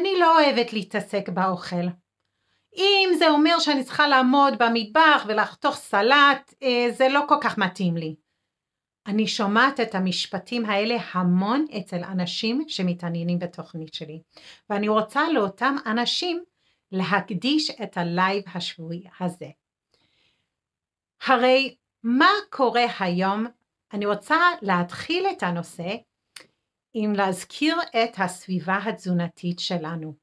אני לא אוהבת להתעסק באוכל. אם זה אומר שאני צריכה לעמוד במטבח ולחתוך סלט, אה, זה לא כל כך מתאים לי. אני שומעת את המשפטים האלה המון אצל אנשים שמתעניינים בתוכנית שלי, ואני רוצה לאותם אנשים להקדיש את הלייב השבועי הזה. הרי מה קורה היום? אני רוצה להתחיל את הנושא אם להזכיר את הסביבה התזונתית שלנו.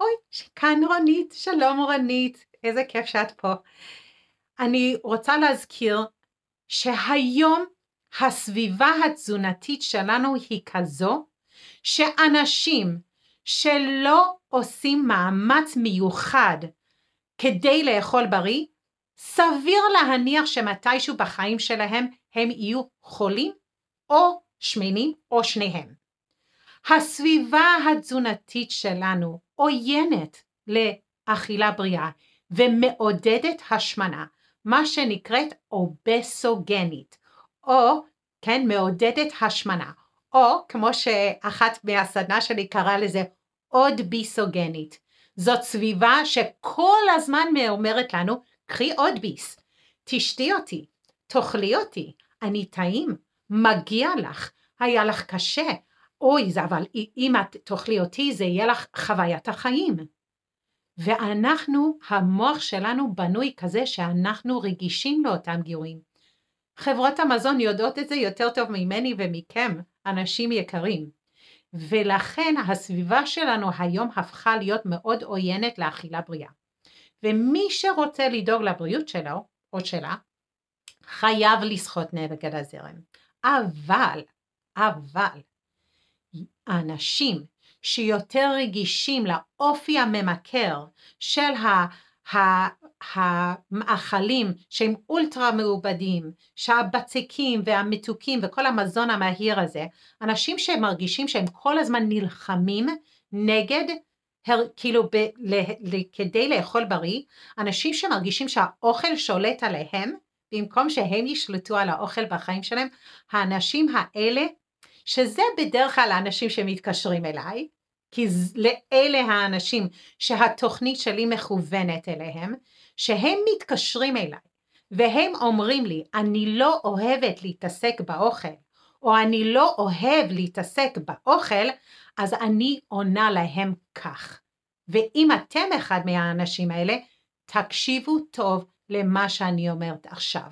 אוי, כאן רונית, שלום רונית, איזה כיף שאת פה. אני רוצה להזכיר שהיום הסביבה התזונתית שלנו היא כזו שאנשים שלא עושים מאמץ מיוחד כדי לאכול בריא, סביר להניח שמתישהו בחיים שלהם הם יהיו חולים או שמנים או שניהם. הסביבה התזונתית שלנו עוינת לאכילה בריאה ומעודדת השמנה, מה שנקראת אובסוגנית, או כן, מעודדת השמנה, או כמו שאחת מהסדנה שלי קראה לזה, עוד ביסוגנית. זאת סביבה שכל הזמן אומרת לנו, קחי עוד ביס, תשתי אותי, תאכלי אותי, אני טעים, מגיע לך, היה לך קשה, אוי, זה אבל אם את תאכלי אותי זה יהיה לך חוויית החיים. ואנחנו, המוח שלנו בנוי כזה שאנחנו רגישים לאותם גירויים. חברות המזון יודעות את זה יותר טוב ממני ומכם, אנשים יקרים. ולכן הסביבה שלנו היום הפכה להיות מאוד עוינת לאכילה בריאה. ומי שרוצה לדאוג לבריאות שלו או שלה, חייב לשחות נגד הזרם. אבל, אבל, האנשים שיותר רגישים לאופי הממכר של ה... המאכלים שהם אולטרה מעובדים, שהבצקים והמתוקים וכל המזון המהיר הזה, אנשים שמרגישים שהם כל הזמן נלחמים נגד, כאילו ב, ל, ל, כדי לאכול בריא, אנשים שמרגישים שהאוכל שולט עליהם, במקום שהם ישלטו על האוכל בחיים שלהם, האנשים האלה שזה בדרך כלל האנשים שמתקשרים אליי, כי לאלה האנשים שהתוכנית שלי מכוונת אליהם, שהם מתקשרים אליי והם אומרים לי, אני לא אוהבת להתעסק באוכל, או אני לא אוהב להתעסק באוכל, אז אני עונה להם כך. ואם אתם אחד מהאנשים האלה, תקשיבו טוב למה שאני אומרת עכשיו.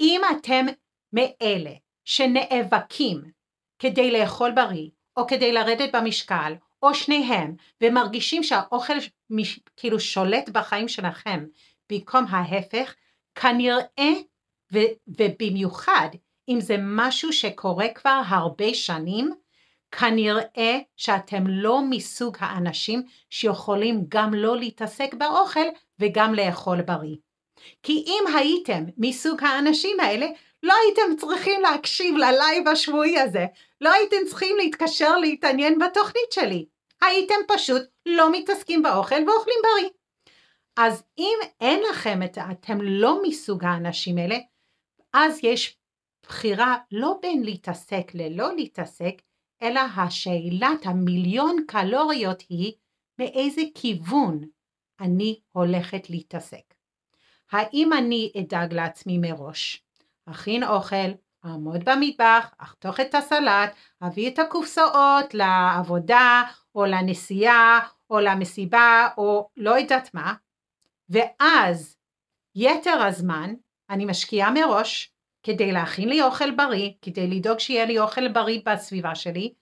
אם אתם מאלה שנאבקים כדי לאכול בריא, או כדי לרדת במשקל, או שניהם, ומרגישים שהאוכל מש, כאילו שולט בחיים שלכם, במקום ההפך, כנראה, ו, ובמיוחד אם זה משהו שקורה כבר הרבה שנים, כנראה שאתם לא מסוג האנשים שיכולים גם לא להתעסק באוכל וגם לאכול בריא. כי אם הייתם מסוג האנשים האלה, לא הייתם צריכים להקשיב ללייב השבועי הזה, לא הייתם צריכים להתקשר להתעניין בתוכנית שלי. הייתם פשוט לא מתעסקים באוכל ואוכלים בריא. אז אם אין לכם את ה... אתם לא מסוג האנשים האלה, אז יש בחירה לא בין להתעסק ללא להתעסק, אלא השאלת המיליון קלוריות היא מאיזה כיוון אני הולכת להתעסק. האם אני אדאג לעצמי מראש? אכין אוכל, אעמוד במטבח, אחתוך את הסלט, אביא את הקופסאות לעבודה או לנסיעה או למסיבה או לא יודעת מה, ואז יתר הזמן אני משקיעה מראש כדי להכין לי אוכל בריא, כדי לדאוג שיהיה לי אוכל בריא בסביבה שלי,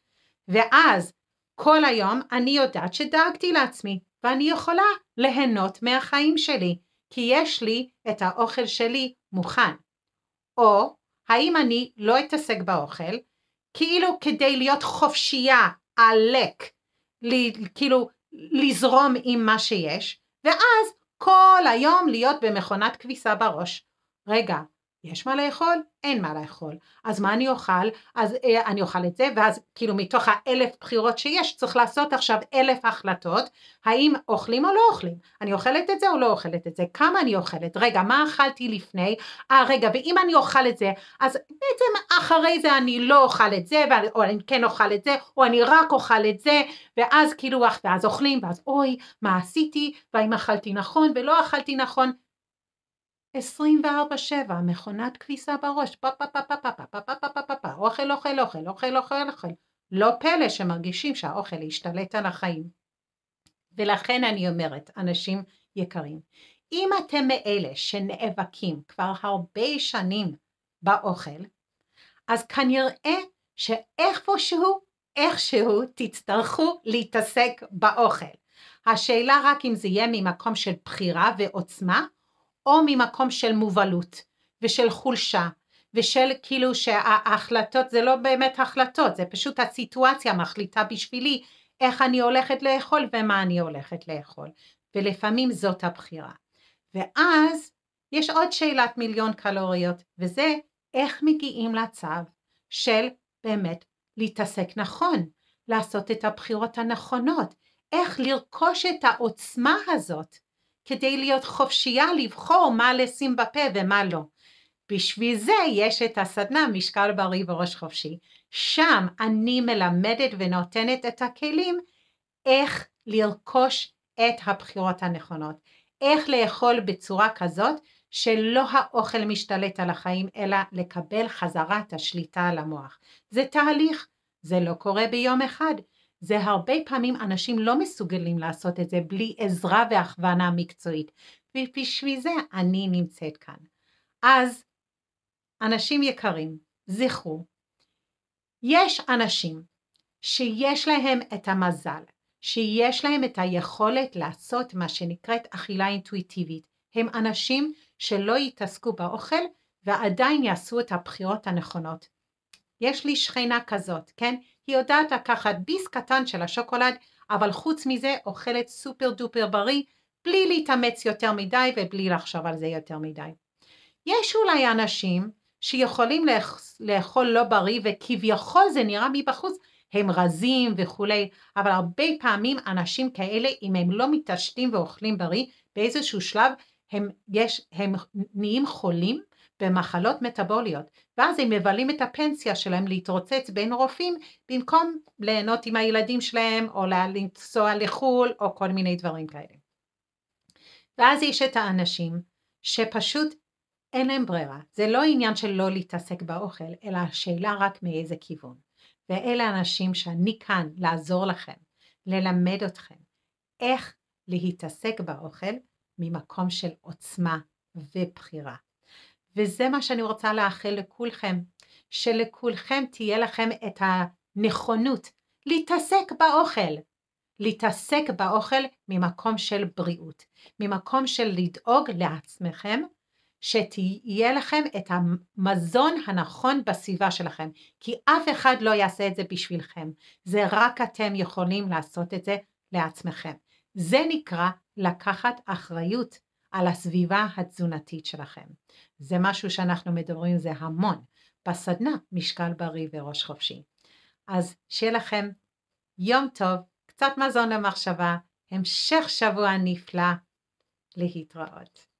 ואז כל היום אני יודעת שדאגתי לעצמי ואני יכולה ליהנות מהחיים שלי, כי יש לי את האוכל שלי מוכן. או האם אני לא אתעסק באוכל, כאילו כדי להיות חופשייה, עלק, לי, כאילו לזרום עם מה שיש, ואז כל היום להיות במכונת כביסה בראש. רגע, יש מה לאכול? אין מה לאכול. אז מה אני אוכל? אז אה, אני אוכל את זה, ואז כאילו מתוך האלף בחירות שיש, צריך לעשות עכשיו אלף החלטות, האם אוכלים או לא אוכלים. אני אוכלת את זה או לא אוכלת את זה? כמה אני אוכלת? רגע, מה אכלתי לפני? אה, רגע, ואם אני אוכל את זה, אז בעצם אחרי זה אני לא אוכל את זה, או אני כן אוכל את זה, או אני רק אוכל את זה, ואז כאילו, ואז אוכלים, ואז אוי, מה עשיתי, והאם אכלתי נכון ולא אכלתי נכון. 24-7, מכונת כביסה בראש, פה פה פה פה פה פה פה פה פה פה פה, אוכל אוכל אוכל אוכל אוכל אוכל. לא פלא שמרגישים שהאוכל השתלט על החיים. ולכן אני אומרת, אנשים יקרים, אם אתם מאלה שנאבקים כבר הרבה שנים באוכל, אז כנראה שאיפשהו, איכשהו תצטרכו להתעסק באוכל. השאלה רק אם זה יהיה ממקום של בחירה ועוצמה, או ממקום של מובלות ושל חולשה ושל כאילו שההחלטות זה לא באמת החלטות זה פשוט הסיטואציה מחליטה בשבילי איך אני הולכת לאכול ומה אני הולכת לאכול ולפעמים זאת הבחירה ואז יש עוד שאלת מיליון קלוריות וזה איך מגיעים לצו של באמת להתעסק נכון לעשות את הבחירות הנכונות איך לרכוש את העוצמה הזאת כדי להיות חופשייה לבחור מה לשים בפה ומה לא. בשביל זה יש את הסדנה משקל בריא וראש חופשי. שם אני מלמדת ונותנת את הכלים איך לרכוש את הבחירות הנכונות. איך לאכול בצורה כזאת שלא האוכל משתלט על החיים, אלא לקבל חזרת השליטה על המוח. זה תהליך, זה לא קורה ביום אחד. זה הרבה פעמים אנשים לא מסוגלים לעשות את זה בלי עזרה והכוונה מקצועית. ובשביל זה אני נמצאת כאן. אז אנשים יקרים, זכרו, יש אנשים שיש להם את המזל, שיש להם את היכולת לעשות מה שנקראת אכילה אינטואיטיבית. הם אנשים שלא יתעסקו באוכל ועדיין יעשו את הבחירות הנכונות. יש לי שכנה כזאת, כן? היא יודעת לקחת ביס קטן של השוקולד, אבל חוץ מזה אוכלת סופר דופר בריא, בלי להתאמץ יותר מדי ובלי לחשוב על זה יותר מדי. יש אולי אנשים שיכולים לאכול לא בריא וכביכול זה נראה מבחוץ הם רזים וכולי, אבל הרבה פעמים אנשים כאלה, אם הם לא מתעשתים ואוכלים בריא, באיזשהו שלב הם, יש, הם נהיים חולים במחלות מטאבוליות, ואז הם מבלים את הפנסיה שלהם להתרוצץ בין רופאים במקום ליהנות עם הילדים שלהם או לנסוע לחו"ל או כל מיני דברים כאלה. ואז יש את האנשים שפשוט אין להם ברירה, זה לא עניין של לא להתעסק באוכל, אלא השאלה רק מאיזה כיוון. ואלה אנשים שאני כאן לעזור לכם, ללמד אתכם איך להתעסק באוכל ממקום של עוצמה ובחירה. וזה מה שאני רוצה לאחל לכולכם, שלכולכם תהיה לכם את הנכונות להתעסק באוכל, להתעסק באוכל ממקום של בריאות, ממקום של לדאוג לעצמכם, שתהיה לכם את המזון הנכון בסביבה שלכם, כי אף אחד לא יעשה את זה בשבילכם, זה רק אתם יכולים לעשות את זה לעצמכם. זה נקרא לקחת אחריות על הסביבה התזונתית שלכם. זה משהו שאנחנו מדברים זה המון בסדנה משקל בריא וראש חופשי. אז שיהיה לכם יום טוב, קצת מזון למחשבה, המשך שבוע נפלא להתראות.